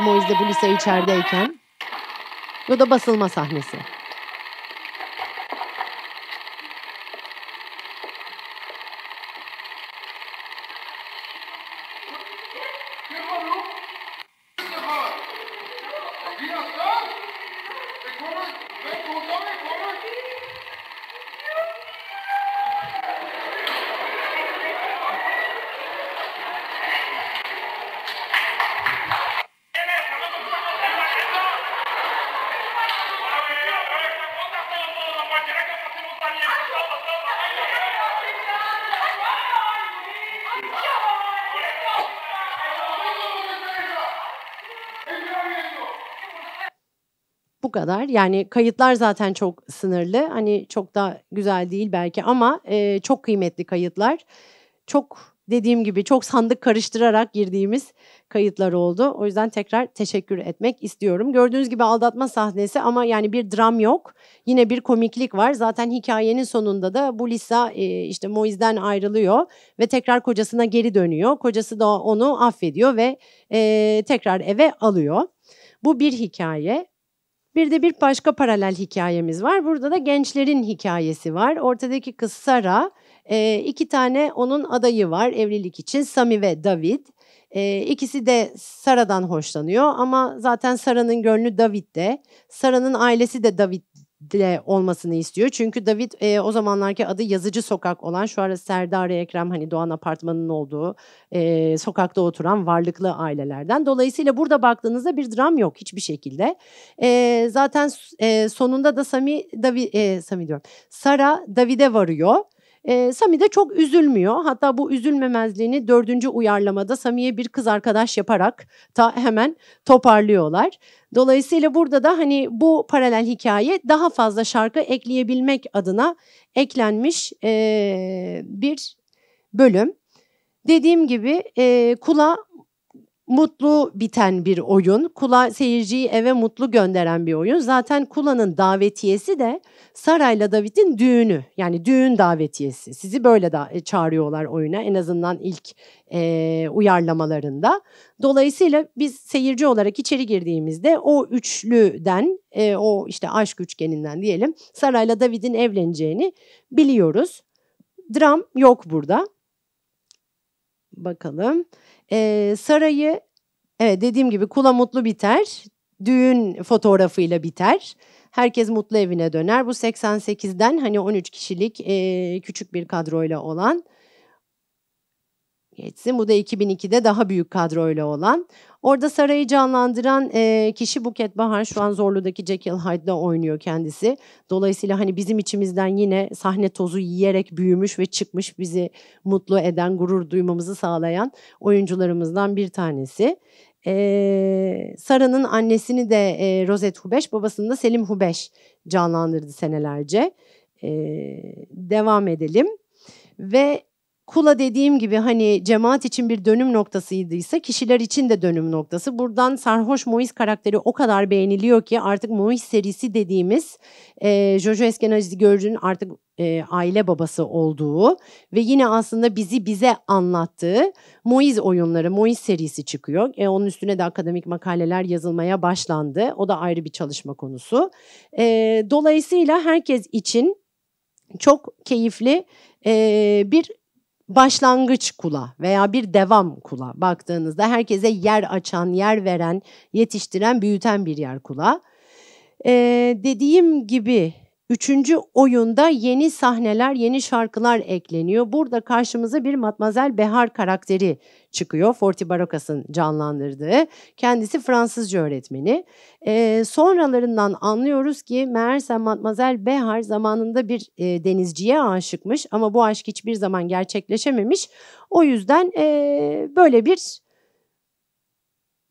B: Moise de bu lise içerideyken. Bu da basılma sahnesi. kadar. Yani kayıtlar zaten çok sınırlı. Hani çok da güzel değil belki ama e, çok kıymetli kayıtlar. Çok dediğim gibi çok sandık karıştırarak girdiğimiz kayıtlar oldu. O yüzden tekrar teşekkür etmek istiyorum. Gördüğünüz gibi aldatma sahnesi ama yani bir dram yok. Yine bir komiklik var. Zaten hikayenin sonunda da bu Lisa e, işte Moiz'den ayrılıyor ve tekrar kocasına geri dönüyor. Kocası da onu affediyor ve e, tekrar eve alıyor. Bu bir hikaye. Bir de bir başka paralel hikayemiz var. Burada da gençlerin hikayesi var. Ortadaki kız Sara, e, iki tane onun adayı var evlilik için Sami ve David. E, ikisi de Sara'dan hoşlanıyor ama zaten Sara'nın gönlü David'de. Sara'nın ailesi de David de olmasını istiyor. Çünkü David e, o zamanlarki adı Yazıcı Sokak olan şu ara Serdar Ekrem hani Doğan Apartmanı'nın olduğu e, sokakta oturan varlıklı ailelerden. Dolayısıyla burada baktığınızda bir dram yok hiçbir şekilde. E, zaten e, sonunda da Sami David e, Sami diyorum. Sara Davide varıyor e, Sami de çok üzülmüyor. Hatta bu üzülmemezliğini dördüncü uyarlamada Sami'ye bir kız arkadaş yaparak ta hemen toparlıyorlar. Dolayısıyla burada da hani bu paralel hikaye daha fazla şarkı ekleyebilmek adına eklenmiş e, bir bölüm. Dediğim gibi e, kula mutlu biten bir oyun. Kula seyirciyi eve mutlu gönderen bir oyun. Zaten Kula'nın davetiyesi de Saray'la David'in düğünü. Yani düğün davetiyesi. Sizi böyle da e, çağırıyorlar oyuna en azından ilk e, uyarlamalarında. Dolayısıyla biz seyirci olarak içeri girdiğimizde o üçlüden, e, o işte aşk üçgeninden diyelim Saray'la David'in evleneceğini biliyoruz. Dram yok burada. Bakalım. E, sarayı evet dediğim gibi kula mutlu biter. Düğün fotoğrafıyla biter. Herkes mutlu evine döner. Bu 88'den hani 13 kişilik e, küçük bir kadroyla olan geçsin. Bu da 2002'de daha büyük kadroyla olan. Orada sarayı canlandıran e, kişi Buket Bahar. Şu an Zorlu'daki Jekyll Hyde'da oynuyor kendisi. Dolayısıyla hani bizim içimizden yine sahne tozu yiyerek büyümüş ve çıkmış bizi mutlu eden, gurur duymamızı sağlayan oyuncularımızdan bir tanesi. Ee, Sara'nın annesini de e, Rozet Hubeş, babasını da Selim Hubeş canlandırdı senelerce. Ee, devam edelim. Ve Kula dediğim gibi hani cemaat için bir dönüm noktasıydıysa kişiler için de dönüm noktası. Buradan sarhoş Mois karakteri o kadar beğeniliyor ki artık Mois serisi dediğimiz e, Jojo Eskenazi Görcü'nün artık e, aile babası olduğu ve yine aslında bizi bize anlattığı Mois oyunları, Mois serisi çıkıyor. E, onun üstüne de akademik makaleler yazılmaya başlandı. O da ayrı bir çalışma konusu. E, dolayısıyla herkes için çok keyifli e, bir başlangıç kula veya bir devam kula baktığınızda herkese yer açan, yer veren, yetiştiren, büyüten bir yer kula. Ee, dediğim gibi Üçüncü oyunda yeni sahneler, yeni şarkılar ekleniyor. Burada karşımıza bir Matmazel Behar karakteri çıkıyor. Forti Barokas'ın canlandırdığı. Kendisi Fransızca öğretmeni. E, sonralarından anlıyoruz ki meğerse Matmazel Behar zamanında bir e, denizciye aşıkmış ama bu aşk hiçbir zaman gerçekleşememiş. O yüzden e, böyle bir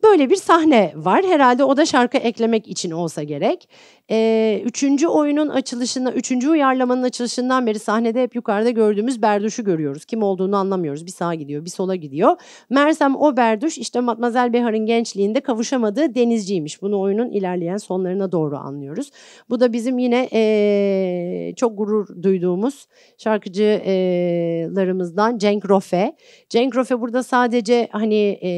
B: Böyle bir sahne var. Herhalde o da şarkı eklemek için olsa gerek e, üçüncü oyunun açılışında üçüncü uyarlamanın açılışından beri sahnede hep yukarıda gördüğümüz Berduş'u görüyoruz. Kim olduğunu anlamıyoruz. Bir sağa gidiyor, bir sola gidiyor. Mersem o Berduş işte Matmazel Behar'ın gençliğinde kavuşamadığı denizciymiş. Bunu oyunun ilerleyen sonlarına doğru anlıyoruz. Bu da bizim yine e, çok gurur duyduğumuz şarkıcılarımızdan Cenk Rofe. Cenk Rofe burada sadece hani e,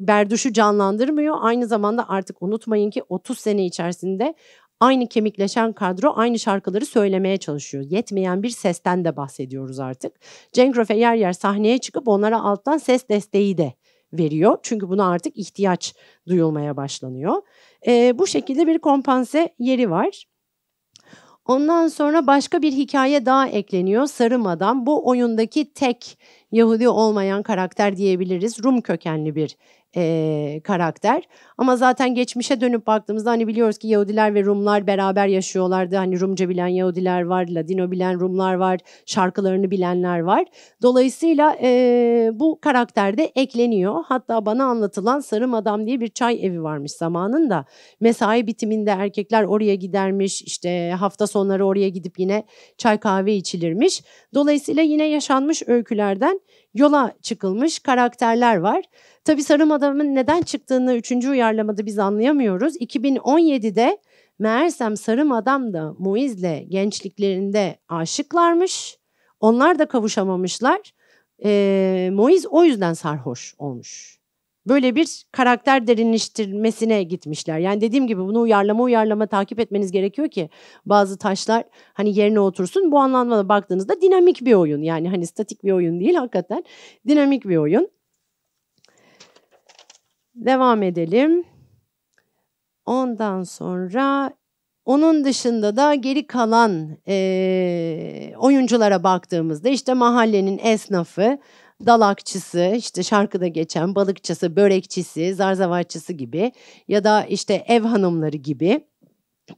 B: Berduş'u canlandırmıyor. Aynı zamanda artık unutmayın ki 30 sene içerisinde aynı kemikleşen kadro aynı şarkıları söylemeye çalışıyor. Yetmeyen bir sesten de bahsediyoruz artık. Cenk Röfe yer yer sahneye çıkıp onlara alttan ses desteği de veriyor. Çünkü buna artık ihtiyaç duyulmaya başlanıyor. E, bu şekilde bir kompanse yeri var. Ondan sonra başka bir hikaye daha ekleniyor. Sarı Madam bu oyundaki tek Yahudi olmayan karakter diyebiliriz. Rum kökenli bir e, karakter. Ama zaten geçmişe dönüp baktığımızda hani biliyoruz ki Yahudiler ve Rumlar beraber yaşıyorlardı. Hani Rumca bilen Yahudiler var, Ladino bilen Rumlar var, şarkılarını bilenler var. Dolayısıyla e, bu karakter de ekleniyor. Hatta bana anlatılan Sarım Adam diye bir çay evi varmış zamanında. Mesai bitiminde erkekler oraya gidermiş. İşte hafta sonları oraya gidip yine çay kahve içilirmiş. Dolayısıyla yine yaşanmış öykülerden yola çıkılmış karakterler var. Tabi Sarım Adam'ın neden çıktığını 3. uyarlamada biz anlayamıyoruz. 2017'de meğersem Sarım Adam da Moiz'le gençliklerinde aşıklarmış. Onlar da kavuşamamışlar. E, ee, Moiz o yüzden sarhoş olmuş böyle bir karakter derinleştirmesine gitmişler. Yani dediğim gibi bunu uyarlama uyarlama takip etmeniz gerekiyor ki bazı taşlar hani yerine otursun. Bu anlamda baktığınızda dinamik bir oyun. Yani hani statik bir oyun değil hakikaten dinamik bir oyun. Devam edelim. Ondan sonra onun dışında da geri kalan e, oyunculara baktığımızda işte mahallenin esnafı, dalakçısı, işte şarkıda geçen balıkçısı, börekçisi, zarzavatçısı gibi ya da işte ev hanımları gibi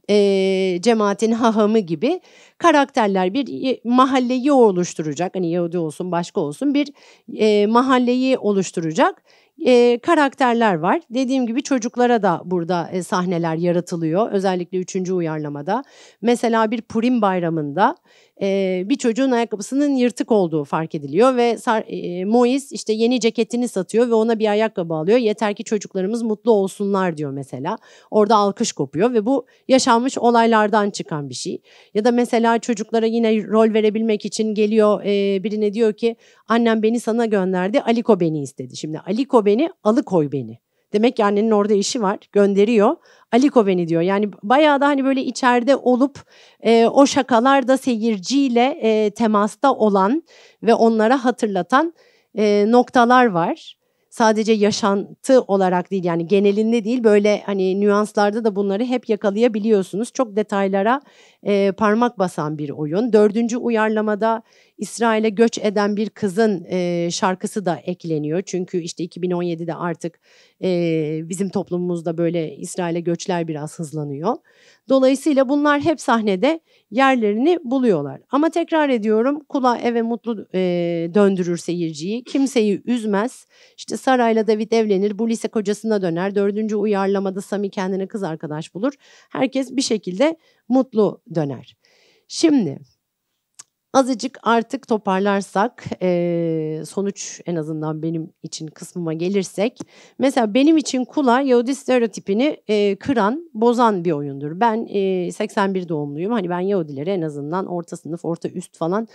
B: e, cemaatin hahamı gibi karakterler bir mahalleyi oluşturacak. Hani Yahudi olsun başka olsun bir e, mahalleyi oluşturacak e, karakterler var. Dediğim gibi çocuklara da burada e, sahneler yaratılıyor. Özellikle üçüncü uyarlamada. Mesela bir Purim bayramında e, bir çocuğun ayakkabısının yırtık olduğu fark ediliyor ve Sar, e, Mois işte yeni ceketini satıyor ve ona bir ayakkabı alıyor. Yeter ki çocuklarımız mutlu olsunlar diyor mesela. Orada alkış kopuyor ve bu yaşanmış olaylardan çıkan bir şey. Ya da mesela çocuklara yine rol verebilmek için geliyor e, birine diyor ki annem beni sana gönderdi Aliko beni istedi. Şimdi Aliko beni alıkoy beni. Demek ki annenin orada işi var. Gönderiyor. Aliko beni diyor. Yani bayağı da hani böyle içeride olup e, o şakalarda seyirciyle e, temasta olan ve onlara hatırlatan e, noktalar var. Sadece yaşantı olarak değil yani genelinde değil böyle hani nüanslarda da bunları hep yakalayabiliyorsunuz. Çok detaylara e, parmak basan bir oyun. Dördüncü uyarlamada İsrail'e göç eden bir kızın e, şarkısı da ekleniyor. Çünkü işte 2017'de artık e, bizim toplumumuzda böyle İsrail'e göçler biraz hızlanıyor. Dolayısıyla bunlar hep sahnede yerlerini buluyorlar. Ama tekrar ediyorum kula eve mutlu e, döndürür seyirciyi. Kimseyi üzmez. İşte Sara'yla David evlenir. Bu lise kocasına döner. Dördüncü uyarlamada Sami kendine kız arkadaş bulur. Herkes bir şekilde mutlu döner. Şimdi azıcık artık toparlarsak sonuç en azından benim için kısmıma gelirsek mesela benim için Kula Yahudi stereotipini e, kıran bozan bir oyundur. Ben 81 doğumluyum hani ben Yahudileri en azından orta sınıf orta üst falan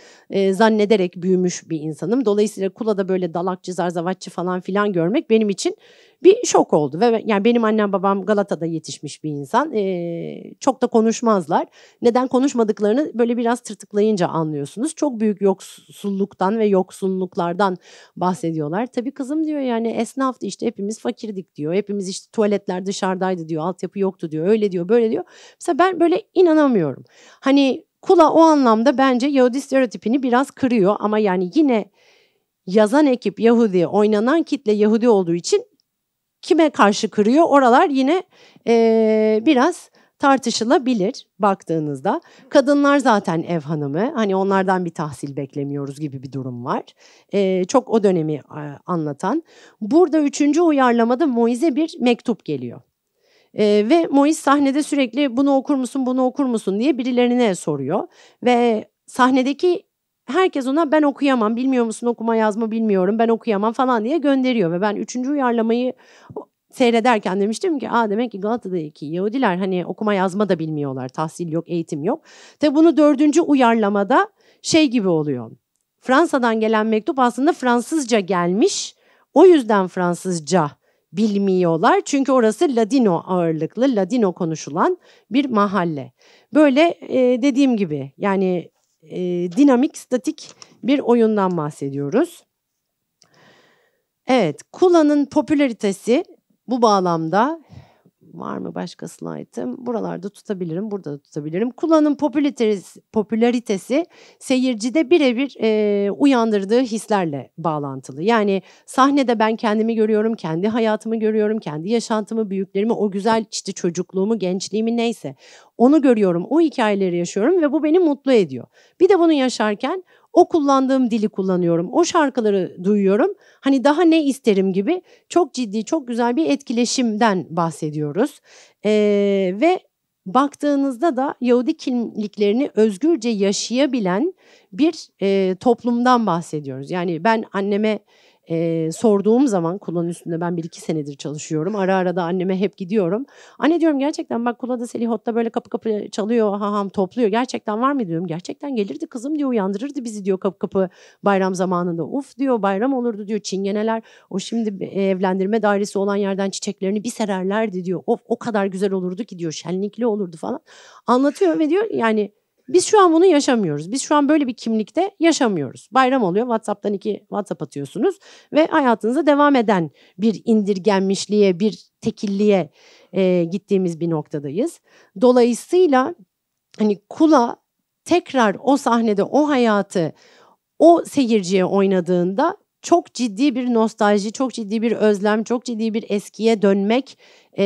B: zannederek büyümüş bir insanım. Dolayısıyla Kula'da böyle dalakçı zarzavatçı falan filan görmek benim için bir şok oldu ve yani benim annem babam Galata'da yetişmiş bir insan. Ee, çok da konuşmazlar. Neden konuşmadıklarını böyle biraz tırtıklayınca anlıyorsunuz. Çok büyük yoksulluktan ve yoksulluklardan bahsediyorlar. Tabi kızım diyor yani esnaftı işte hepimiz fakirdik diyor. Hepimiz işte tuvaletler dışarıdaydı diyor. Altyapı yoktu diyor. Öyle diyor, böyle diyor. Mesela ben böyle inanamıyorum. Hani Kula o anlamda bence Yahudi stereotipini biraz kırıyor ama yani yine yazan ekip Yahudi, oynanan kitle Yahudi olduğu için kime karşı kırıyor oralar yine e, biraz tartışılabilir baktığınızda. Kadınlar zaten ev hanımı. Hani onlardan bir tahsil beklemiyoruz gibi bir durum var. Ee, çok o dönemi e, anlatan. Burada üçüncü uyarlamada Moise bir mektup geliyor. Ee, ve Moise sahnede sürekli bunu okur musun, bunu okur musun diye birilerine soruyor. Ve sahnedeki herkes ona ben okuyamam, bilmiyor musun okuma yazma bilmiyorum, ben okuyamam falan diye gönderiyor. Ve ben üçüncü uyarlamayı seyrederken demiştim ki aa demek ki Galata'daki Yahudiler hani okuma yazma da bilmiyorlar, tahsil yok, eğitim yok. Tabi bunu dördüncü uyarlamada şey gibi oluyor. Fransa'dan gelen mektup aslında Fransızca gelmiş. O yüzden Fransızca bilmiyorlar. Çünkü orası Ladino ağırlıklı, Ladino konuşulan bir mahalle. Böyle e, dediğim gibi yani e, dinamik, statik bir oyundan bahsediyoruz. Evet, Kula'nın popülaritesi bu bağlamda var mı başka slaytım? Buralarda tutabilirim, burada da tutabilirim. kulanın popülaritesi, popülaritesi seyircide birebir e, uyandırdığı hislerle bağlantılı. Yani sahnede ben kendimi görüyorum, kendi hayatımı görüyorum, kendi yaşantımı, büyüklerimi, o güzel işte çocukluğumu, gençliğimi neyse onu görüyorum, o hikayeleri yaşıyorum ve bu beni mutlu ediyor. Bir de bunu yaşarken o kullandığım dili kullanıyorum. O şarkıları duyuyorum. Hani daha ne isterim gibi çok ciddi, çok güzel bir etkileşimden bahsediyoruz. Ee, ve baktığınızda da Yahudi kimliklerini özgürce yaşayabilen bir e, toplumdan bahsediyoruz. Yani ben anneme e, sorduğum zaman Kula'nın üstünde ben bir iki senedir çalışıyorum. Ara ara da anneme hep gidiyorum. Anne diyorum gerçekten bak Kula'da Selihot'ta böyle kapı kapı çalıyor haham topluyor. Gerçekten var mı diyorum. Gerçekten gelirdi kızım diyor uyandırırdı bizi diyor kapı kapı bayram zamanında. Uf diyor bayram olurdu diyor çingeneler. O şimdi e, evlendirme dairesi olan yerden çiçeklerini bir sererlerdi diyor. Of o kadar güzel olurdu ki diyor şenlikli olurdu falan. Anlatıyor ve diyor yani biz şu an bunu yaşamıyoruz. Biz şu an böyle bir kimlikte yaşamıyoruz. Bayram oluyor WhatsApp'tan iki WhatsApp atıyorsunuz ve hayatınıza devam eden bir indirgenmişliğe, bir tekilliğe e, gittiğimiz bir noktadayız. Dolayısıyla hani kula tekrar o sahnede o hayatı o seyirciye oynadığında çok ciddi bir nostalji, çok ciddi bir özlem, çok ciddi bir eskiye dönmek e,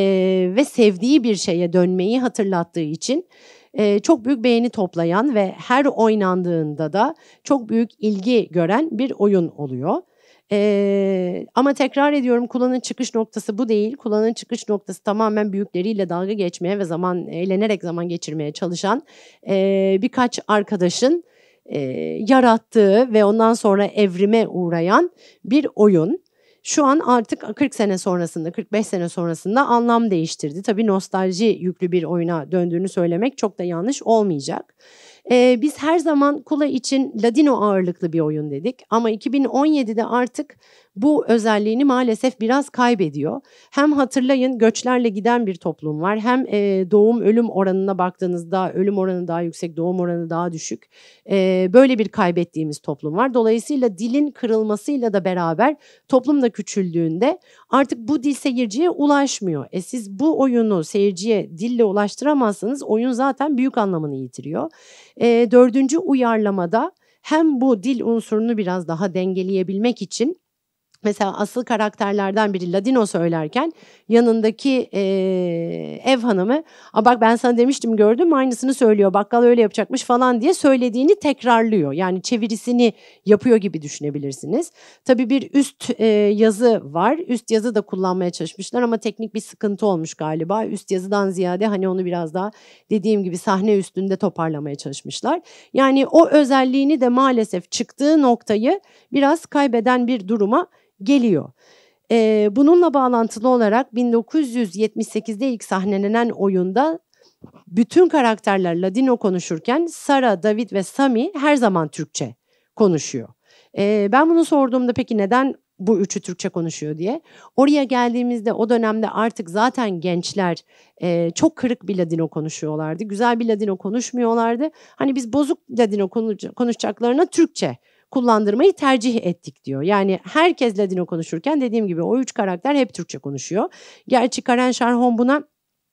B: ve sevdiği bir şeye dönmeyi hatırlattığı için e, çok büyük beğeni toplayan ve her oynandığında da çok büyük ilgi gören bir oyun oluyor. Ee, ama tekrar ediyorum kulanın çıkış noktası bu değil. Kulanın çıkış noktası tamamen büyükleriyle dalga geçmeye ve zaman eğlenerek zaman geçirmeye çalışan e, birkaç arkadaşın e, yarattığı ve ondan sonra evrime uğrayan bir oyun şu an artık 40 sene sonrasında 45 sene sonrasında anlam değiştirdi. Tabii nostalji yüklü bir oyuna döndüğünü söylemek çok da yanlış olmayacak. Ee, biz her zaman Kula için Ladino ağırlıklı bir oyun dedik ama 2017'de artık bu özelliğini maalesef biraz kaybediyor. Hem hatırlayın göçlerle giden bir toplum var hem e, doğum ölüm oranına baktığınızda ölüm oranı daha yüksek doğum oranı daha düşük e, böyle bir kaybettiğimiz toplum var. Dolayısıyla dilin kırılmasıyla da beraber toplum da küçüldüğünde artık bu dil seyirciye ulaşmıyor. E siz bu oyunu seyirciye dille ulaştıramazsanız oyun zaten büyük anlamını yitiriyor. E, dördüncü uyarlamada hem bu dil unsurunu biraz daha dengeleyebilmek için Mesela asıl karakterlerden biri Ladino söylerken yanındaki e, ev hanımı A bak ben sana demiştim gördüm aynısını söylüyor bakkal öyle yapacakmış falan diye söylediğini tekrarlıyor. Yani çevirisini yapıyor gibi düşünebilirsiniz. Tabii bir üst e, yazı var. Üst yazı da kullanmaya çalışmışlar ama teknik bir sıkıntı olmuş galiba. Üst yazıdan ziyade hani onu biraz daha dediğim gibi sahne üstünde toparlamaya çalışmışlar. Yani o özelliğini de maalesef çıktığı noktayı biraz kaybeden bir duruma geliyor. Ee, bununla bağlantılı olarak 1978'de ilk sahnelenen oyunda bütün karakterler Ladino konuşurken Sara, David ve Sami her zaman Türkçe konuşuyor. Ee, ben bunu sorduğumda peki neden bu üçü Türkçe konuşuyor diye. Oraya geldiğimizde o dönemde artık zaten gençler e, çok kırık bir Ladino konuşuyorlardı. Güzel bir Ladino konuşmuyorlardı. Hani biz bozuk Ladino konuş- konuşacaklarına Türkçe kullandırmayı tercih ettik diyor. Yani herkes Ladino konuşurken dediğim gibi o üç karakter hep Türkçe konuşuyor. Gerçi Karen Şarhon buna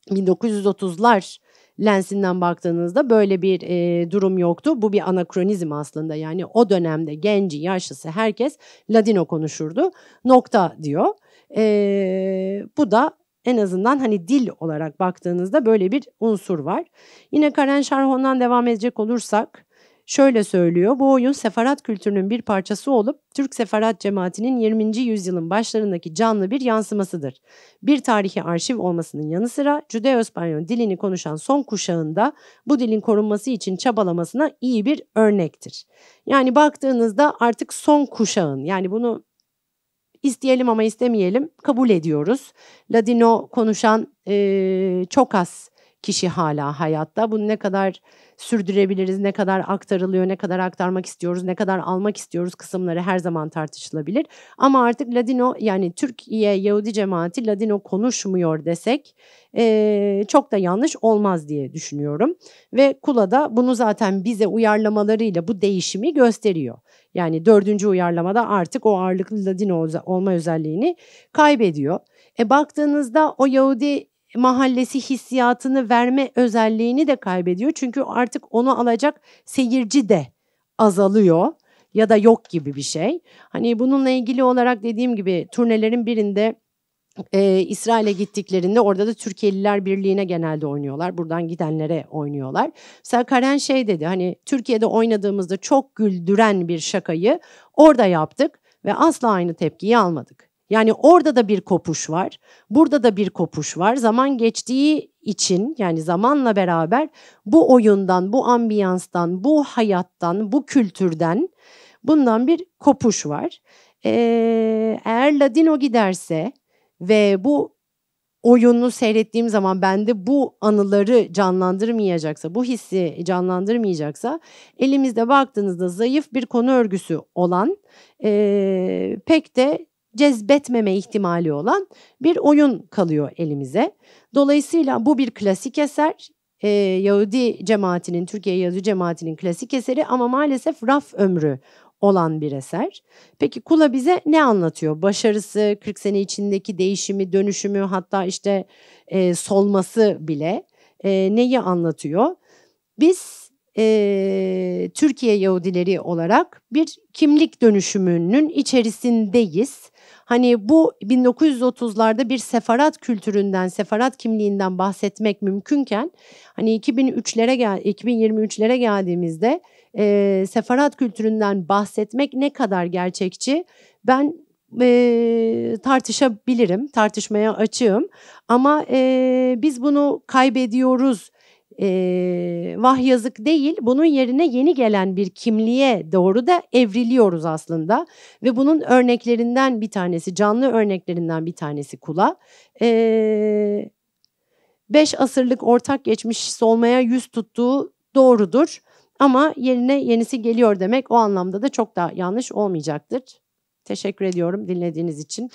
B: 1930'lar lensinden baktığınızda böyle bir e, durum yoktu. Bu bir anakronizm aslında yani o dönemde genci, yaşlısı herkes Ladino konuşurdu. Nokta diyor. E, bu da en azından hani dil olarak baktığınızda böyle bir unsur var. Yine Karen Şarhon'dan devam edecek olursak Şöyle söylüyor, bu oyun sefarat kültürünün bir parçası olup Türk sefarat cemaatinin 20. yüzyılın başlarındaki canlı bir yansımasıdır. Bir tarihi arşiv olmasının yanı sıra Judeo-İspanyol dilini konuşan son kuşağında bu dilin korunması için çabalamasına iyi bir örnektir. Yani baktığınızda artık son kuşağın yani bunu isteyelim ama istemeyelim kabul ediyoruz. Ladino konuşan e, çok az kişi hala hayatta. Bunu ne kadar sürdürebiliriz, ne kadar aktarılıyor, ne kadar aktarmak istiyoruz, ne kadar almak istiyoruz kısımları her zaman tartışılabilir. Ama artık Ladino yani Türkiye Yahudi cemaati Ladino konuşmuyor desek e, çok da yanlış olmaz diye düşünüyorum. Ve Kula da bunu zaten bize uyarlamalarıyla bu değişimi gösteriyor. Yani dördüncü uyarlamada artık o ağırlıklı Ladino olma özelliğini kaybediyor. E baktığınızda o Yahudi mahallesi hissiyatını verme özelliğini de kaybediyor. Çünkü artık onu alacak seyirci de azalıyor ya da yok gibi bir şey. Hani bununla ilgili olarak dediğim gibi turnelerin birinde e, İsrail'e gittiklerinde orada da Türkiye'liler Birliği'ne genelde oynuyorlar. Buradan gidenlere oynuyorlar. Mesela Karen şey dedi hani Türkiye'de oynadığımızda çok güldüren bir şakayı orada yaptık ve asla aynı tepkiyi almadık. Yani orada da bir kopuş var, burada da bir kopuş var. Zaman geçtiği için yani zamanla beraber bu oyundan, bu ambiyanstan, bu hayattan, bu kültürden bundan bir kopuş var. Ee, eğer Ladino giderse ve bu oyunu seyrettiğim zaman bende bu anıları canlandırmayacaksa, bu hissi canlandırmayacaksa elimizde baktığınızda zayıf bir konu örgüsü olan e, pek de cezbetmeme ihtimali olan bir oyun kalıyor elimize. Dolayısıyla bu bir klasik eser. Ee, Yahudi cemaatinin, Türkiye Yahudi cemaatinin klasik eseri ama maalesef raf ömrü olan bir eser. Peki Kula bize ne anlatıyor? Başarısı, 40 sene içindeki değişimi, dönüşümü hatta işte e, solması bile e, neyi anlatıyor? Biz e, Türkiye Yahudileri olarak bir kimlik dönüşümünün içerisindeyiz. Hani bu 1930'larda bir sefarat kültüründen, sefarat kimliğinden bahsetmek mümkünken hani 2003'lere gel 2023'lere geldiğimizde e, sefarat kültüründen bahsetmek ne kadar gerçekçi? Ben e, tartışabilirim, tartışmaya açığım ama e, biz bunu kaybediyoruz e, vah yazık değil. Bunun yerine yeni gelen bir kimliğe doğru da evriliyoruz aslında. Ve bunun örneklerinden bir tanesi, canlı örneklerinden bir tanesi Kula. E, beş asırlık ortak geçmiş solmaya yüz tuttuğu doğrudur. Ama yerine yenisi geliyor demek o anlamda da çok da yanlış olmayacaktır. Teşekkür ediyorum dinlediğiniz için.